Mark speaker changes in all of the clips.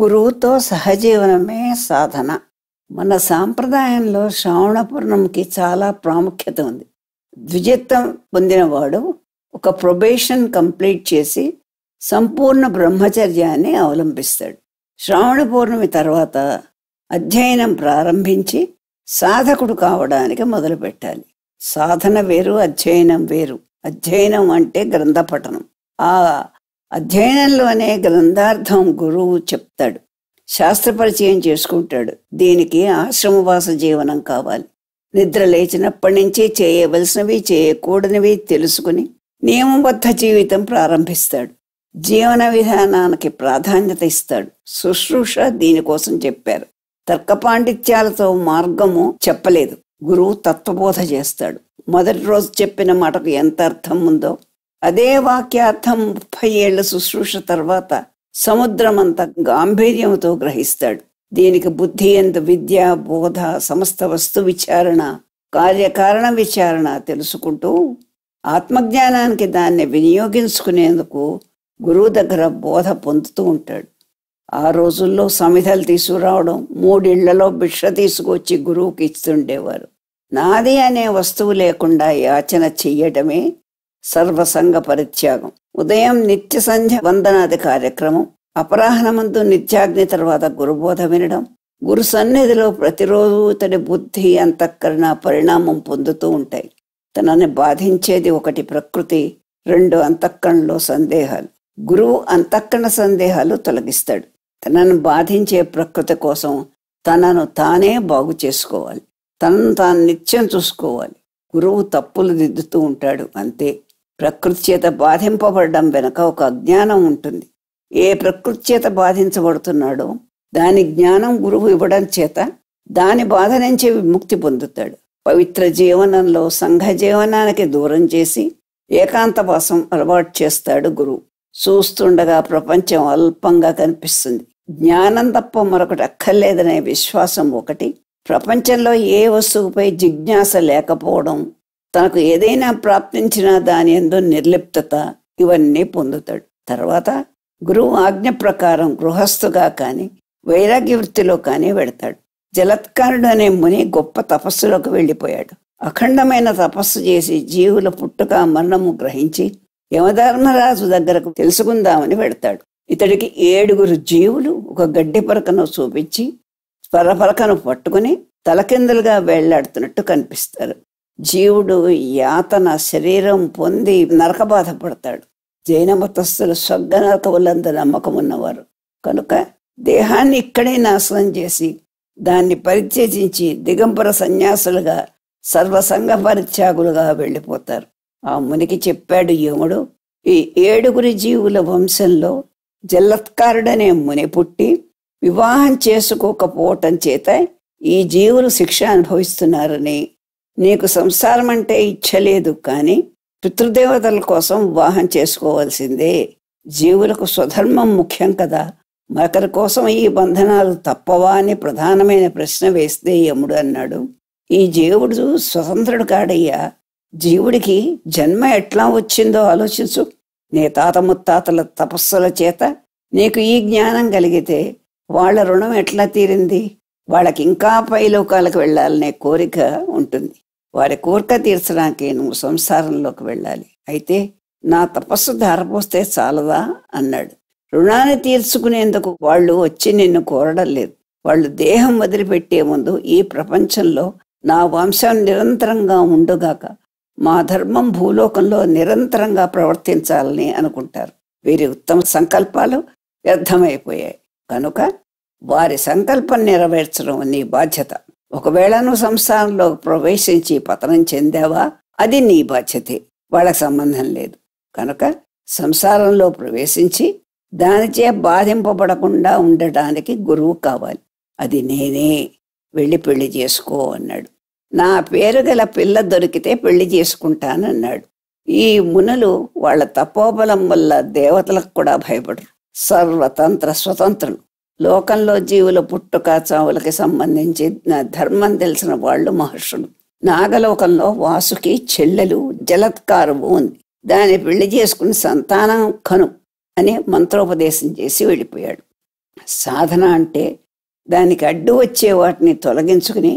Speaker 1: గురువుతో సహజీవనమే సాధన మన సాంప్రదాయంలో శ్రావణ పూర్ణంకి చాలా ప్రాముఖ్యత ఉంది ద్విజత్వం పొందినవాడు ఒక ప్రొబేషన్ కంప్లీట్ చేసి సంపూర్ణ బ్రహ్మచర్యాన్ని అవలంబిస్తాడు శ్రావణ పూర్ణమి తర్వాత అధ్యయనం ప్రారంభించి సాధకుడు కావడానికి మొదలుపెట్టాలి సాధన వేరు అధ్యయనం వేరు అధ్యయనం అంటే గ్రంథ ఆ అధ్యయనంలోనే గ్రంథార్థం గురువు చెప్తాడు శాస్త్ర పరిచయం చేసుకుంటాడు దీనికి ఆశ్రమవాస జీవనం కావాలి నిద్ర లేచినప్పటి నుంచి చేయవలసినవి చేయకూడనివి తెలుసుకుని నియమబద్ధ జీవితం ప్రారంభిస్తాడు జీవన విధానానికి ప్రాధాన్యత ఇస్తాడు శుశ్రూష దీనికోసం చెప్పారు తర్కపాండిత్యాలతో మార్గము చెప్పలేదు గురువు తత్వబోధ చేస్తాడు మొదటి రోజు చెప్పిన మాటకు ఎంత అర్థం ఉందో అదే వాక్యార్థం ముప్పై ఏళ్ల శుశ్రూష తర్వాత సముద్రమంత గాంభీర్యంతో గ్రహిస్తాడు దీనికి బుద్ధి ఎంత విద్య బోధ సమస్త వస్తు విచారణ కార్యకారణ విచారణ తెలుసుకుంటూ ఆత్మజ్ఞానానికి దాన్ని వినియోగించుకునేందుకు గురువు దగ్గర బోధ పొందుతూ ఉంటాడు ఆ రోజుల్లో సమిధలు తీసుకురావడం మూడిళ్లలో భిక్ష తీసుకొచ్చి గురువుకి ఇస్తుండేవారు నాది అనే వస్తువు లేకుండా యాచన చెయ్యటమే సర్వసంగ పరిత్యాగం ఉదయం నిత్య సంధ్య వందనాది కార్యక్రమం అపరాహ్నమందు నిత్యాగ్ని తర్వాత గురుబోధ వినడం గురు సన్నిధిలో ప్రతిరోజు ఇతడి బుద్ధి అంతఃకరణ పరిణామం పొందుతూ ఉంటాయి తనని బాధించేది ఒకటి ప్రకృతి రెండు అంతఃకరణలో సందేహాలు గురువు అంతఃకరణ సందేహాలు తొలగిస్తాడు తనను బాధించే ప్రకృతి కోసం తనను తానే బాగు చేసుకోవాలి తనను తాను నిత్యం చూసుకోవాలి గురువు తప్పులు దిద్దుతూ ఉంటాడు అంతే ప్రకృతి చేత బాధింపబడడం వెనుక ఒక అజ్ఞానం ఉంటుంది ఏ ప్రకృతి చేత బాధించబడుతున్నాడో దాని జ్ఞానం గురువు ఇవ్వడం చేత దాని బాధ నుంచి విముక్తి పొందుతాడు పవిత్ర జీవనంలో సంఘ జీవనానికి దూరం చేసి ఏకాంతవాసం అలవాటు చేస్తాడు గురువు చూస్తుండగా ప్రపంచం అల్పంగా కనిపిస్తుంది జ్ఞానం తప్ప మరొకటి అక్కర్లేదనే విశ్వాసం ఒకటి ప్రపంచంలో ఏ వస్తువుపై జిజ్ఞాస లేకపోవడం తనకు ఏదైనా ప్రాప్తించినా దాని ఎందు నిర్లిప్తత ఇవన్నీ పొందుతాడు తర్వాత గురువు ఆజ్ఞ ప్రకారం గృహస్థుగా కానీ వైరాగ్య వృత్తిలో కానీ వెడతాడు జలత్కారుడు అనే ముని గొప్ప తపస్సులోకి వెళ్ళిపోయాడు అఖండమైన తపస్సు చేసి జీవుల పుట్టుక మరణము గ్రహించి యమధర్మరాజు దగ్గరకు తెలుసుకుందామని వెడతాడు ఇతడికి ఏడుగురు జీవులు ఒక గడ్డి పరకను చూపించి స్వరపరకను పట్టుకుని తలకిందులుగా వేళ్లాడుతున్నట్టు కనిపిస్తారు జీవుడు యాతన శరీరం పొంది నరక బాధపడతాడు జైన మతస్థులు స్వర్గనరకములంత నమ్మకం ఉన్నవారు కనుక దేహాన్ని ఇక్కడే నాశనం చేసి దాన్ని పరిత్యజించి దిగంబర సన్యాసులుగా సర్వసంగ పరిత్యాగులుగా వెళ్ళిపోతారు ఆ మునికి చెప్పాడు యముడు ఈ ఏడుగురి జీవుల వంశంలో జల్లత్కారుడనే ముని పుట్టి వివాహం చేసుకోకపోవటం చేత ఈ జీవులు శిక్ష అనుభవిస్తున్నారని నీకు సంసారం అంటే ఇచ్చలేదు కానీ పితృదేవతల కోసం వివాహం చేసుకోవాల్సిందే జీవులకు స్వధర్మం ముఖ్యం కదా మరొకరి కోసం ఈ బంధనాలు తప్పవా అని ప్రధానమైన ప్రశ్న వేస్తే యముడు అన్నాడు ఈ జీవుడు స్వతంత్రుడు కాడయ్యా జీవుడికి జన్మ ఎట్లా వచ్చిందో ఆలోచించు నీ తాత ముత్తాతల తపస్సుల చేత నీకు ఈ జ్ఞానం కలిగితే వాళ్ల రుణం ఎట్లా తీరింది వాళ్ళకి ఇంకా పైలోకాలకు వెళ్ళాలనే కోరిక ఉంటుంది వారి కోరిక తీర్చడానికి నువ్వు సంసారంలోకి వెళ్ళాలి అయితే నా తపస్సు ధారపోస్తే చాలదా అన్నాడు రుణాన్ని తీర్చుకునేందుకు వాళ్ళు వచ్చి నిన్ను కోరడం లేదు వాళ్ళు దేహం వదిలిపెట్టే ముందు ఈ ప్రపంచంలో నా వంశం నిరంతరంగా ఉండుగాక మా ధర్మం భూలోకంలో నిరంతరంగా ప్రవర్తించాలని అనుకుంటారు వీరి ఉత్తమ సంకల్పాలు వ్యర్థమైపోయాయి కనుక వారి సంకల్పం నెరవేర్చడం నీ బాధ్యత ఒకవేళ నువ్వు సంస్థానంలో ప్రవేశించి పతనం చెందావా అది నీ బాధ్యతే వాళ్ళకి సంబంధం లేదు కనుక సంసారంలో ప్రవేశించి దానిచే బాధింపబడకుండా ఉండటానికి గురువు కావాలి అది నేనే వెళ్ళి పెళ్లి చేసుకో అన్నాడు నా పేరు గల పిల్ల దొరికితే పెళ్లి చేసుకుంటానన్నాడు ఈ మునులు వాళ్ళ తపోబలం వల్ల దేవతలకు కూడా భయపడరు సర్వతంత్ర స్వతంత్రులు లోకంలో జీవుల పుట్టుక చావులకి సంబంధించి ధర్మం తెలిసిన వాళ్ళు మహర్షులు నాగలోకంలో వాసుకి చెల్లెలు జలత్కారము ఉంది దాన్ని పెళ్లి చేసుకుని సంతానం కను అని మంత్రోపదేశం చేసి వెళ్ళిపోయాడు సాధన అంటే దానికి అడ్డు వచ్చే వాటిని తొలగించుకుని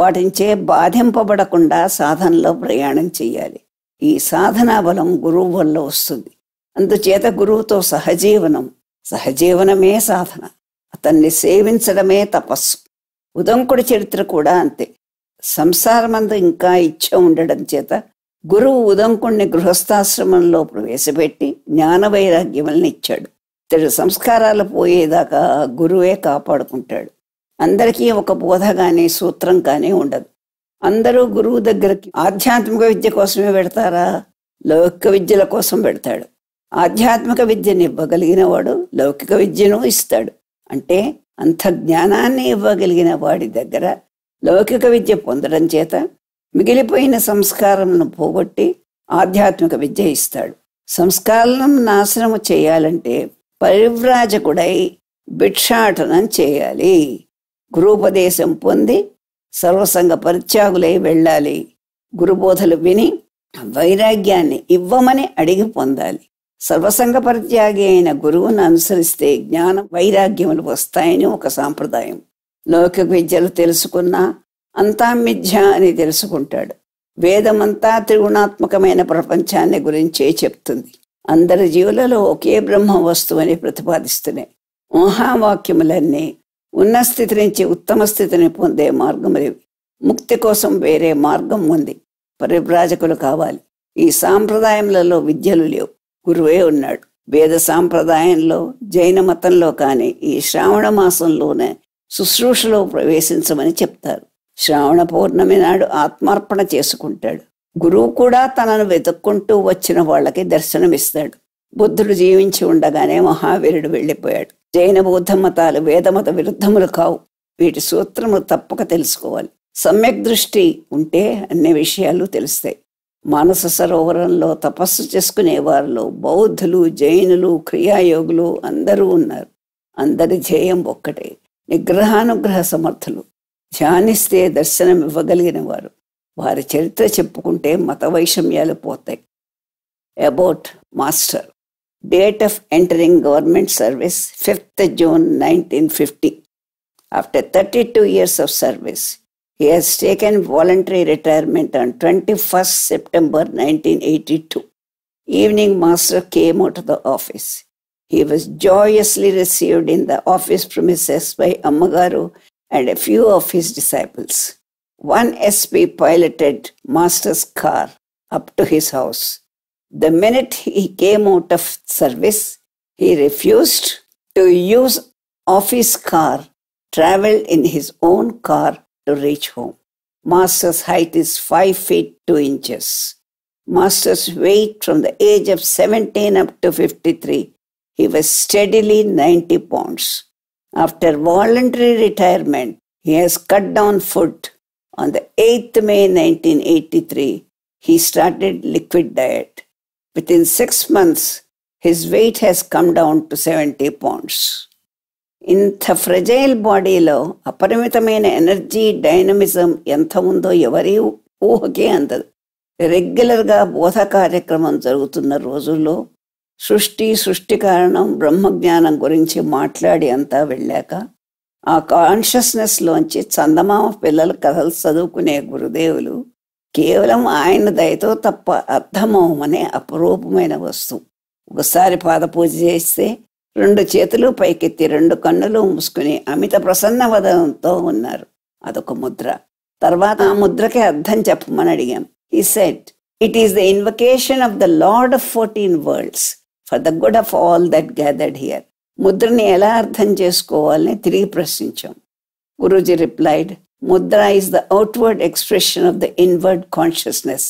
Speaker 1: వాటించే బాధింపబడకుండా సాధనలో ప్రయాణం చేయాలి ఈ సాధనా బలం గురువు వల్ల వస్తుంది అందుచేత గురువుతో సహజీవనం సహజీవనమే సాధన అతన్ని సేవించడమే తపస్సు ఉదంకుడి చరిత్ర కూడా అంతే సంసారమందు ఇంకా ఇచ్చ ఉండడం చేత గురువు ఉదంకుణ్ణి గృహస్థాశ్రమంలో ప్రవేశపెట్టి జ్ఞాన వైరాగ్యములను ఇచ్చాడు ఇతడు సంస్కారాలు పోయేదాకా గురువే కాపాడుకుంటాడు అందరికీ ఒక బోధ కానీ సూత్రం కానీ ఉండదు అందరూ గురువు దగ్గరికి ఆధ్యాత్మిక విద్య కోసమే పెడతారా లౌకిక విద్యల కోసం పెడతాడు ఆధ్యాత్మిక విద్యను ఇవ్వగలిగిన వాడు లౌకిక విద్యను ఇస్తాడు అంటే అంత జ్ఞానాన్ని ఇవ్వగలిగిన వాడి దగ్గర లౌకిక విద్య పొందడం చేత మిగిలిపోయిన సంస్కారంను పోగొట్టి ఆధ్యాత్మిక విద్య ఇస్తాడు సంస్కారం నాశనము చేయాలంటే పరివ్రాజకుడై భిక్షాటనం చేయాలి గురుపదేశం పొంది సర్వసంగ పరిత్యాగులై వెళ్ళాలి గురుబోధలు విని వైరాగ్యాన్ని ఇవ్వమని అడిగి పొందాలి సర్వసంగ పరిత్యాగి అయిన గురువును అనుసరిస్తే జ్ఞానం వైరాగ్యములు వస్తాయని ఒక సాంప్రదాయం లౌకిక విద్యలు తెలుసుకున్నా అంతా మిథ్య అని తెలుసుకుంటాడు వేదమంతా త్రిగుణాత్మకమైన ప్రపంచాన్ని గురించే చెప్తుంది అందరి జీవులలో ఒకే బ్రహ్మ వస్తువని ప్రతిపాదిస్తున్నాయి మహావాక్యములన్నీ ఉన్న స్థితి నుంచి ఉత్తమ స్థితిని పొందే మార్గములేవి ముక్తి కోసం వేరే మార్గం ఉంది పరిభ్రాజకులు కావాలి ఈ సాంప్రదాయములలో విద్యలు లేవు గురువే ఉన్నాడు వేద సాంప్రదాయంలో జైన మతంలో కానీ ఈ శ్రావణ మాసంలోనే శుశ్రూషలో ప్రవేశించమని చెప్తారు శ్రావణ పౌర్ణమి నాడు ఆత్మార్పణ చేసుకుంటాడు గురువు కూడా తనను వెతుక్కుంటూ వచ్చిన వాళ్ళకి దర్శనమిస్తాడు బుద్ధుడు జీవించి ఉండగానే మహావీరుడు వెళ్ళిపోయాడు జైన బౌద్ధ మతాలు వేదమత విరుద్ధములు కావు వీటి సూత్రములు తప్పక తెలుసుకోవాలి సమ్యక్ దృష్టి ఉంటే అన్ని విషయాలు తెలుస్తాయి మానస సరోవరంలో తపస్సు చేసుకునే వారిలో బౌద్ధులు జైనులు క్రియాయోగులు అందరూ ఉన్నారు అందరి ధ్యేయం ఒక్కటే నిగ్రహానుగ్రహ సమర్థులు ధ్యానిస్తే దర్శనం ఇవ్వగలిగిన వారు వారి చరిత్ర చెప్పుకుంటే మత వైషమ్యాలు పోతాయి about master date of entering government service fifth June nineteen fifty after thirty two years of service He has taken voluntary retirement on 21st September 1982. Evening master came out of the office. He was joyously received in the office premises by Amagaru and a few of his disciples. One SP piloted master's car up to his house. The minute he came out of service, he refused to use office car, traveled in his own car to reach home. Master's height is 5 feet 2 inches. Master's weight from the age of 17 up to 53, he was steadily 90 pounds. After voluntary retirement, he has cut down food. On the 8th May 1983, he started liquid diet. Within six months, his weight has come down to 70 pounds. ఇంత fragile బాడీలో అపరిమితమైన energy dynamism ఎంత ఉందో ఎవరి ఊహకే అందదు రెగ్యులర్గా బోధ కార్యక్రమం జరుగుతున్న రోజుల్లో సృష్టి సృష్టి కారణం బ్రహ్మజ్ఞానం గురించి మాట్లాడి అంతా వెళ్ళాక ఆ కాన్షియస్నెస్లోంచి చందమామ పిల్లల కథలు చదువుకునే గురుదేవులు కేవలం ఆయన దయతో తప్ప అర్థమవమనే అపురూపమైన వస్తువు ఒకసారి పాదపూజ చేస్తే రెండు చేతులు పైకెత్తి రెండు కన్నులు మూసుకుని అమిత ప్రసన్న వదంతో ఉన్నారు అదొక ముద్ర తర్వాత ఆ ముద్రకి అర్థం చెప్పమని అడిగాం ఈ set it is the invocation of the Lord of fourteen worlds for the good of all that gathered here ముద్రని ఎలా అర్థం చేసుకోవాలని తిరిగి ప్రశ్నించాం Guruji replied mudra is the outward expression of the inward consciousness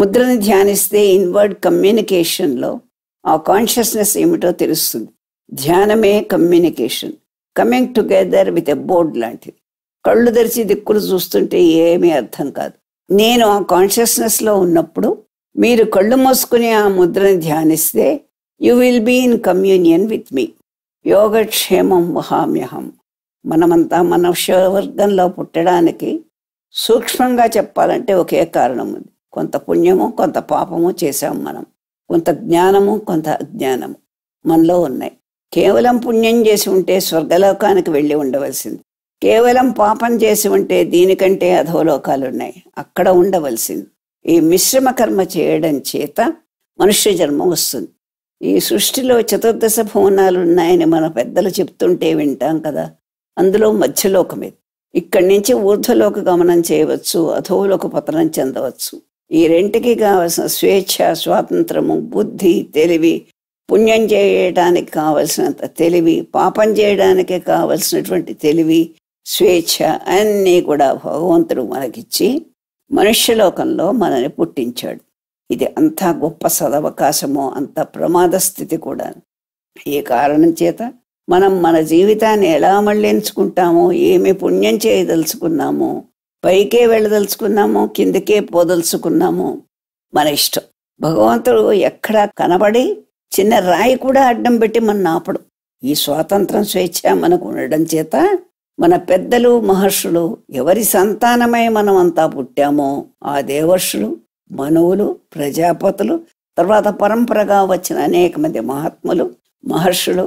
Speaker 1: ముద్రని ధ్యానిస్తే ఇన్వర్డ్ కమ్యూనికేషన్లో ఆ కాన్షియస్నెస్ ఏమిటో తెలుస్తుంది ధ్యానమే communication coming together with a board లాంటిది కళ్ళు తెరిచి దిక్కులు చూస్తుంటే ఏమీ అర్థం కాదు నేను ఆ కాన్షియస్నెస్లో ఉన్నప్పుడు మీరు కళ్ళు మూసుకుని ఆ ముద్రని ధ్యానిస్తే you will be in communion with me యోగక్షేమం మహామ్యహం మనమంతా మనుష్యవర్గంలో పుట్టడానికి సూక్ష్మంగా చెప్పాలంటే ఒకే కారణం ఉంది కొంత పుణ్యము కొంత పాపము చేసాం మనం కొంత జ్ఞానము కొంత అజ్ఞానము మనలో ఉన్నాయి కేవలం పుణ్యం చేసి ఉంటే స్వర్గలోకానికి వెళ్ళి ఉండవలసింది కేవలం పాపం చేసి ఉంటే దీనికంటే ఉన్నాయి అక్కడ ఉండవలసింది ఈ మిశ్రమ కర్మ చేయడం చేత మనుష్య జన్మ వస్తుంది ఈ సృష్టిలో చతుర్దశ భవనాలు ఉన్నాయని మన పెద్దలు చెప్తుంటే వింటాం కదా అందులో మధ్యలోకమే ఇక్కడి నుంచి ఊర్ధ్వలోక గమనం చేయవచ్చు అధోలోక పతనం చెందవచ్చు ఈ రెంటికి కావలసిన స్వేచ్ఛ స్వాతంత్రము బుద్ధి తెలివి పుణ్యం చేయడానికి కావలసినంత తెలివి పాపం చేయడానికి కావలసినటువంటి తెలివి స్వేచ్ఛ అన్నీ కూడా భగవంతుడు మనకిచ్చి మనుష్యలోకంలో మనని పుట్టించాడు ఇది అంత గొప్ప సదవకాశము అంత ప్రమాద స్థితి కూడా ఈ కారణం చేత మనం మన జీవితాన్ని ఎలా మళ్ళించుకుంటామో ఏమి పుణ్యం చేయదలుచుకున్నామో పైకే వెళ్ళదలుచుకున్నామో కిందకే పోదలుచుకున్నామో మన ఇష్టం భగవంతుడు ఎక్కడా కనబడి చిన్న రాయి కూడా అడ్డం పెట్టి మనం ఆపడు ఈ స్వాతంత్రం స్వేచ్ఛ మనకు ఉండడం చేత మన పెద్దలు మహర్షులు ఎవరి సంతానమై మనం అంతా పుట్టామో ఆ దేవర్షులు మనవులు ప్రజాపతులు తర్వాత పరంపరగా వచ్చిన అనేక మంది మహాత్ములు మహర్షులు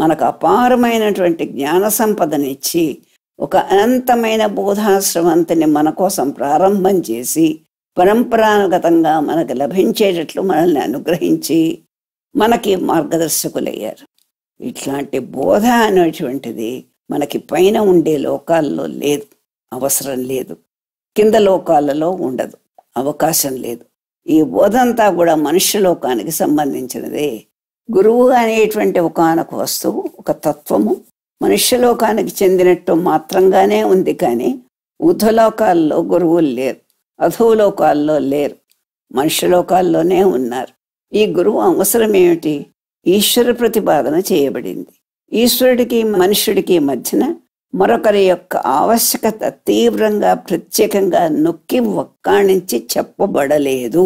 Speaker 1: మనకు అపారమైనటువంటి జ్ఞాన సంపదనిచ్చి ఒక అనంతమైన బోధాశ్రమంతిని మన కోసం ప్రారంభం చేసి పరంపరాగతంగా మనకు లభించేటట్లు మనల్ని అనుగ్రహించి మనకి మార్గదర్శకులయ్యారు ఇట్లాంటి బోధ అనేటువంటిది మనకి పైన ఉండే లోకాల్లో లేదు అవసరం లేదు కింద లోకాలలో ఉండదు అవకాశం లేదు ఈ బోధంతా కూడా మనుష్య లోకానికి సంబంధించినదే గురువు అనేటువంటి ఒకనొక వస్తువు ఒక తత్వము లోకానికి చెందినట్టు మాత్రంగానే ఉంది కానీ ఊధలోకాల్లో గురువులు లేరు అధులోకాల్లో లేరు లోకాల్లోనే ఉన్నారు ఈ గురువు అవసరం ఏమిటి ఈశ్వర ప్రతిపాదన చేయబడింది ఈశ్వరుడికి మనుష్యుడికి మధ్యన మరొకరి యొక్క ఆవశ్యకత తీవ్రంగా ప్రత్యేకంగా నొక్కి ఒక్కాణించి చెప్పబడలేదు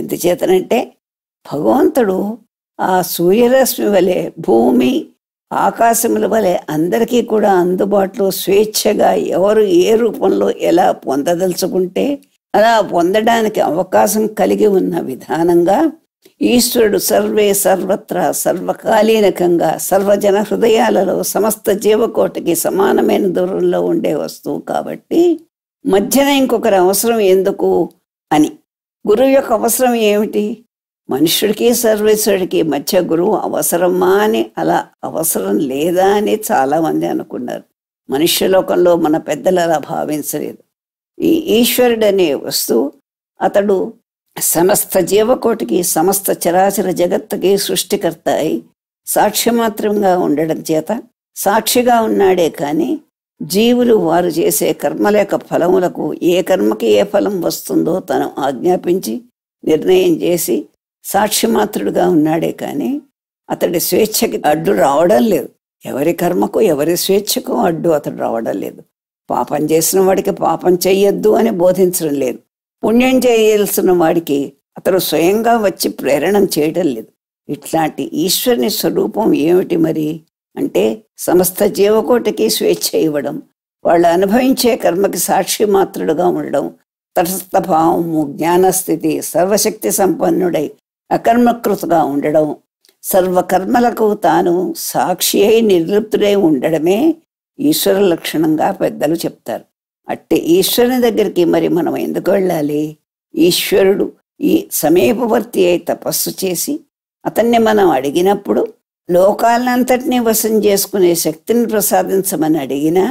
Speaker 1: ఎందుచేతనంటే భగవంతుడు ఆ సూర్యరశ్మి వలె భూమి ఆకాశముల వలె అందరికీ కూడా అందుబాటులో స్వేచ్ఛగా ఎవరు ఏ రూపంలో ఎలా పొందదలుచుకుంటే అలా పొందడానికి అవకాశం కలిగి ఉన్న విధానంగా ఈశ్వరుడు సర్వే సర్వత్రా సర్వకాలీనకంగా సర్వజన హృదయాలలో సమస్త జీవకోటకి సమానమైన దూరంలో ఉండే వస్తువు కాబట్టి మధ్యన ఇంకొకరి అవసరం ఎందుకు అని గురువు యొక్క అవసరం ఏమిటి మనుషుడికి సర్వేశ్వరుడికి మధ్య గురువు అవసరమా అని అలా అవసరం లేదా అని చాలామంది అనుకున్నారు మనుష్య లోకంలో మన పెద్దలు అలా భావించలేదు ఈ ఈశ్వరుడు అనే వస్తువు అతడు సమస్త జీవకోటికి సమస్త చరాచర జగత్తుకి సృష్టికర్త అయి సాక్ష్యమాత్రంగా ఉండడం చేత సాక్షిగా ఉన్నాడే కానీ జీవులు వారు చేసే కర్మ లేక ఫలములకు ఏ కర్మకి ఏ ఫలం వస్తుందో తను ఆజ్ఞాపించి నిర్ణయం చేసి సాక్షిమాత్రుడుగా ఉన్నాడే కానీ అతడి స్వేచ్ఛకి అడ్డు రావడం లేదు ఎవరి కర్మకు ఎవరి స్వేచ్ఛకు అడ్డు అతడు రావడం లేదు పాపం చేసిన వాడికి పాపం చెయ్యొద్దు అని బోధించడం లేదు పుణ్యం చేయాల్సిన వాడికి అతడు స్వయంగా వచ్చి ప్రేరణం చేయడం లేదు ఇట్లాంటి ఈశ్వరుని స్వరూపం ఏమిటి మరి అంటే సమస్త జీవకోటికి స్వేచ్ఛ ఇవ్వడం వాళ్ళు అనుభవించే కర్మకి సాక్షి మాత్రుడుగా ఉండడం తటస్థ భావము జ్ఞానస్థితి సర్వశక్తి సంపన్నుడై అకర్మకృతగా ఉండడం సర్వకర్మలకు తాను సాక్షి అయి నిర్లిప్తుడై ఉండడమే ఈశ్వర లక్షణంగా పెద్దలు చెప్తారు అట్టే ఈశ్వరుని దగ్గరికి మరి మనం ఎందుకు వెళ్ళాలి ఈశ్వరుడు ఈ సమీపవర్తి అయి తపస్సు చేసి అతన్ని మనం అడిగినప్పుడు లోకాలంతటినీ వశం చేసుకునే శక్తిని ప్రసాదించమని అడిగినా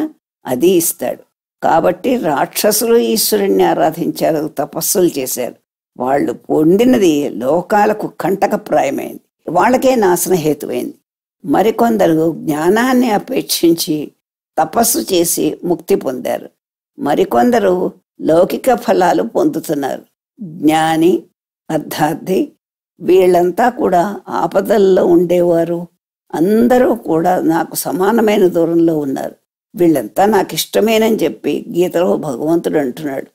Speaker 1: అది ఇస్తాడు కాబట్టి రాక్షసులు ఈశ్వరుణ్ణి ఆరాధించారు తపస్సులు చేశారు వాళ్ళు పొందినది లోకాలకు కంటకప్రాయమైంది వాళ్ళకే నాశన మరికొందరు జ్ఞానాన్ని అపేక్షించి తపస్సు చేసి ముక్తి పొందారు మరికొందరు లౌకిక ఫలాలు పొందుతున్నారు జ్ఞాని అర్థార్థి వీళ్ళంతా కూడా ఆపదల్లో ఉండేవారు అందరూ కూడా నాకు సమానమైన దూరంలో ఉన్నారు వీళ్ళంతా నాకు ఇష్టమేనని చెప్పి గీతలో భగవంతుడు అంటున్నాడు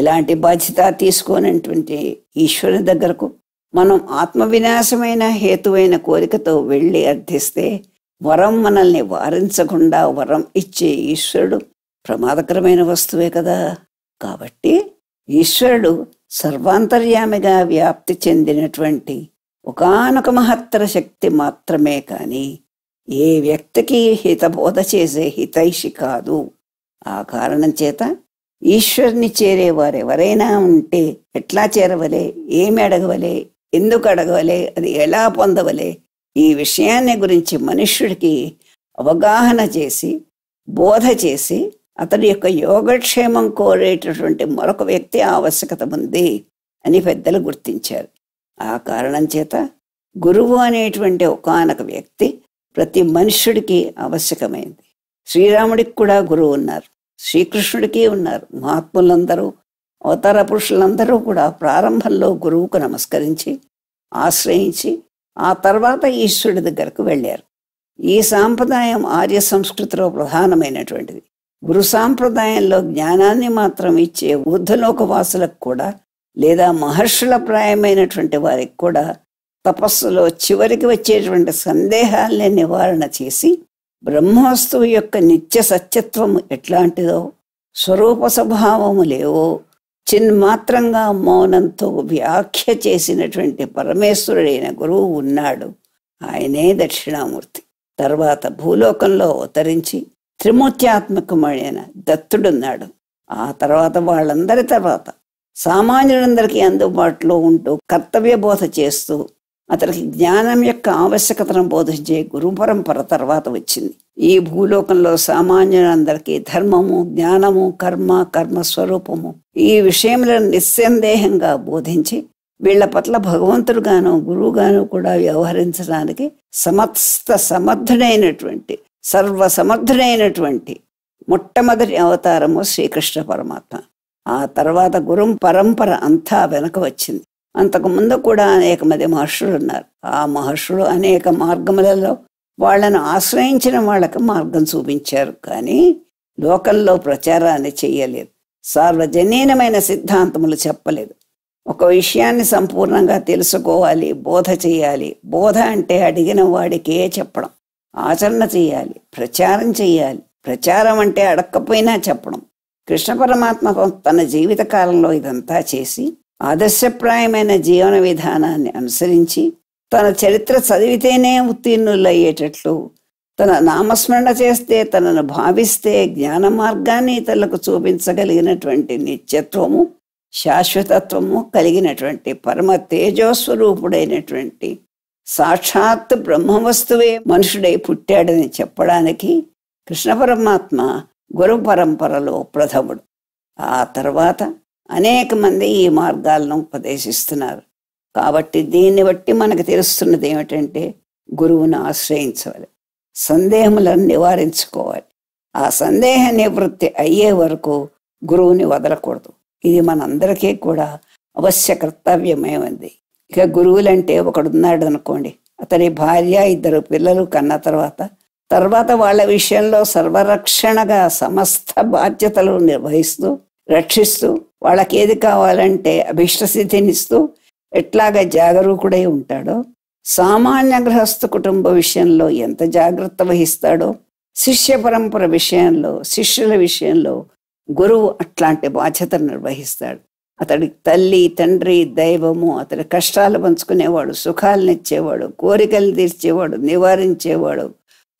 Speaker 1: ఎలాంటి బాధ్యత తీసుకోనటువంటి ఈశ్వరుని దగ్గరకు మనం ఆత్మ వినాశమైన హేతువైన కోరికతో వెళ్ళి అర్థిస్తే వరం మనల్ని వారించకుండా వరం ఇచ్చే ఈశ్వరుడు ప్రమాదకరమైన వస్తువే కదా కాబట్టి ఈశ్వరుడు సర్వాంతర్యామిగా వ్యాప్తి చెందినటువంటి ఒకనొక మహత్తర శక్తి మాత్రమే కానీ ఏ వ్యక్తికి హితబోధ చేసే హితైషి కాదు ఆ కారణం చేత ఈశ్వరుని వారెవరైనా ఉంటే ఎట్లా చేరవలే ఏమి అడగవలే ఎందుకు అడగవలే అది ఎలా పొందవలే ఈ విషయాన్ని గురించి మనుష్యుడికి అవగాహన చేసి బోధ చేసి అతని యొక్క యోగక్షేమం కోరేటటువంటి మరొక వ్యక్తి ఆవశ్యకత ఉంది అని పెద్దలు గుర్తించారు ఆ కారణం చేత గురువు అనేటువంటి ఒకనొక వ్యక్తి ప్రతి మనుష్యుడికి ఆవశ్యకమైంది శ్రీరాముడికి కూడా గురువు ఉన్నారు శ్రీకృష్ణుడికి ఉన్నారు మహాత్ములందరూ అవతార పురుషులందరూ కూడా ప్రారంభంలో గురువుకు నమస్కరించి ఆశ్రయించి ఆ తర్వాత ఈశ్వరుడి దగ్గరకు వెళ్ళారు ఈ సాంప్రదాయం ఆర్య సంస్కృతిలో ప్రధానమైనటువంటిది గురు సాంప్రదాయంలో జ్ఞానాన్ని మాత్రం ఇచ్చే ఊర్ధలోకవాసులకు కూడా లేదా మహర్షుల ప్రాయమైనటువంటి వారికి కూడా తపస్సులో చివరికి వచ్చేటువంటి సందేహాల్ని నివారణ చేసి బ్రహ్మవస్తువు యొక్క నిత్య సత్యత్వము ఎట్లాంటిదో స్వరూప స్వభావము లేవో చిన్మాత్రంగా మౌనంతో వ్యాఖ్య చేసినటువంటి పరమేశ్వరుడైన గురువు ఉన్నాడు ఆయనే దక్షిణామూర్తి తర్వాత భూలోకంలో అవతరించి త్రిమూర్త్యాత్మకమైన దత్తుడున్నాడు ఆ తర్వాత వాళ్ళందరి తర్వాత సామాన్యులందరికీ అందుబాటులో ఉంటూ కర్తవ్య బోధ చేస్తూ అతనికి జ్ఞానం యొక్క ఆవశ్యకతను బోధించే గురు పరంపర తర్వాత వచ్చింది ఈ భూలోకంలో సామాన్యులందరికీ ధర్మము జ్ఞానము కర్మ కర్మ స్వరూపము ఈ విషయంలో నిస్సందేహంగా బోధించి వీళ్ల పట్ల భగవంతుడుగాను గురువుగాను కూడా వ్యవహరించడానికి సమస్త సమర్థుడైనటువంటి సమర్థుడైనటువంటి మొట్టమొదటి అవతారము శ్రీకృష్ణ పరమాత్మ ఆ తర్వాత గురుం పరంపర అంతా వెనక వచ్చింది అంతకు ముందు కూడా అనేక మంది మహర్షులు ఉన్నారు ఆ మహర్షులు అనేక మార్గములలో వాళ్ళను ఆశ్రయించిన వాళ్ళకి మార్గం చూపించారు కానీ లోకల్లో ప్రచారాన్ని చేయలేదు సార్వజనీనమైన సిద్ధాంతములు చెప్పలేదు ఒక విషయాన్ని సంపూర్ణంగా తెలుసుకోవాలి బోధ చేయాలి బోధ అంటే అడిగిన వాడికే చెప్పడం ఆచరణ చేయాలి ప్రచారం చేయాలి ప్రచారం అంటే అడక్కపోయినా చెప్పడం కృష్ణ పరమాత్మ తన జీవిత కాలంలో ఇదంతా చేసి ఆదర్శప్రాయమైన జీవన విధానాన్ని అనుసరించి తన చరిత్ర చదివితేనే అయ్యేటట్లు తన నామస్మరణ చేస్తే తనను భావిస్తే జ్ఞాన మార్గాన్ని ఇతరులకు చూపించగలిగినటువంటి నిత్యత్వము శాశ్వతత్వము కలిగినటువంటి పరమ తేజస్వరూపుడైనటువంటి సాక్షాత్ బ్రహ్మవస్తువే మనుషుడై పుట్టాడని చెప్పడానికి కృష్ణ పరమాత్మ గురు పరంపరలో ప్రథముడు ఆ తర్వాత అనేక మంది ఈ మార్గాలను ఉపదేశిస్తున్నారు కాబట్టి దీన్ని బట్టి మనకు తెలుస్తున్నది ఏమిటంటే గురువును ఆశ్రయించాలి సందేహములను నివారించుకోవాలి ఆ సందేహ నివృత్తి అయ్యే వరకు గురువుని వదలకూడదు ఇది మనందరికీ కూడా అవశ్య కర్తవ్యమే ఉంది ఇక గురువులంటే ఒకడున్నాడు అనుకోండి అతని భార్య ఇద్దరు పిల్లలు కన్న తర్వాత తర్వాత వాళ్ళ విషయంలో సర్వరక్షణగా సమస్త బాధ్యతలు నిర్వహిస్తూ రక్షిస్తూ వాళ్ళకి ఏది కావాలంటే అభిష్ట సిద్ధినిస్తూ ఎట్లాగ జాగరూకుడై ఉంటాడో సామాన్య గృహస్థ కుటుంబ విషయంలో ఎంత జాగ్రత్త వహిస్తాడో శిష్య పరంపర విషయంలో శిష్యుల విషయంలో గురువు అట్లాంటి బాధ్యతలు నిర్వహిస్తాడు అతడికి తల్లి తండ్రి దైవము అతడి కష్టాలు పంచుకునేవాడు ఇచ్చేవాడు కోరికలు తీర్చేవాడు నివారించేవాడు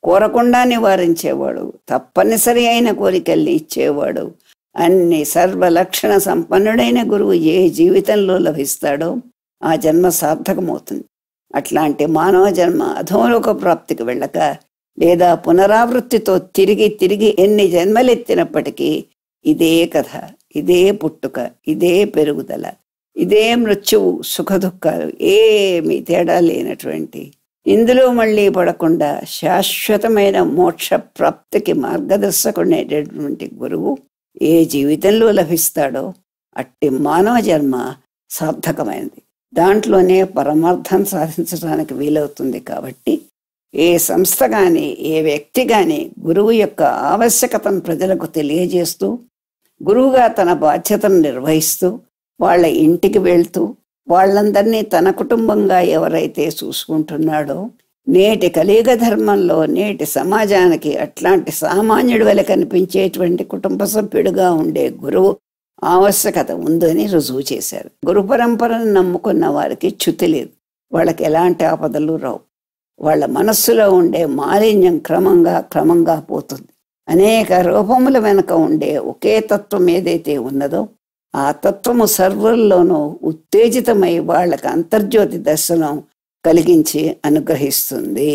Speaker 1: కోరకుండా నివారించేవాడు తప్పనిసరి అయిన కోరికల్ని ఇచ్చేవాడు అన్ని సర్వలక్షణ సంపన్నుడైన గురువు ఏ జీవితంలో లభిస్తాడో ఆ జన్మ సార్థకమవుతుంది అట్లాంటి మానవ జన్మ అధోలోక ప్రాప్తికి వెళ్ళక లేదా పునరావృత్తితో తిరిగి తిరిగి ఎన్ని జన్మలెత్తినప్పటికీ ఇదే కథ ఇదే పుట్టుక ఇదే పెరుగుదల ఇదే మృత్యువు సుఖదుఖాలు ఏమి తేడా లేనటువంటి ఇందులో మళ్ళీ పడకుండా శాశ్వతమైన మోక్ష ప్రాప్తికి మార్గదర్శకుండేటటువంటి గురువు ఏ జీవితంలో లభిస్తాడో అట్టి మానవ జన్మ సార్థకమైనది దాంట్లోనే పరమార్థం సాధించడానికి వీలవుతుంది కాబట్టి ఏ సంస్థ కానీ ఏ వ్యక్తి కానీ గురువు యొక్క ఆవశ్యకతను ప్రజలకు తెలియజేస్తూ గురువుగా తన బాధ్యతను నిర్వహిస్తూ వాళ్ళ ఇంటికి వెళ్తూ వాళ్ళందరినీ తన కుటుంబంగా ఎవరైతే చూసుకుంటున్నాడో నేటి కలియుగ ధర్మంలో నేటి సమాజానికి అట్లాంటి సామాన్యుడి వల్ల కనిపించేటువంటి కుటుంబ సభ్యుడిగా ఉండే గురువు ఆవశ్యకత ఉందని రుజువు చేశారు గురు పరంపరను నమ్ముకున్న వారికి చ్యుతి లేదు వాళ్ళకి ఎలాంటి ఆపదలు రావు వాళ్ళ మనస్సులో ఉండే మాలిన్యం క్రమంగా క్రమంగా పోతుంది అనేక రూపముల వెనుక ఉండే ఒకే తత్వం ఏదైతే ఉన్నదో ఆ తత్వము సర్వుల్లోనూ ఉత్తేజితమై వాళ్ళకి అంతర్జ్యోతి దర్శనం కలిగించి అనుగ్రహిస్తుంది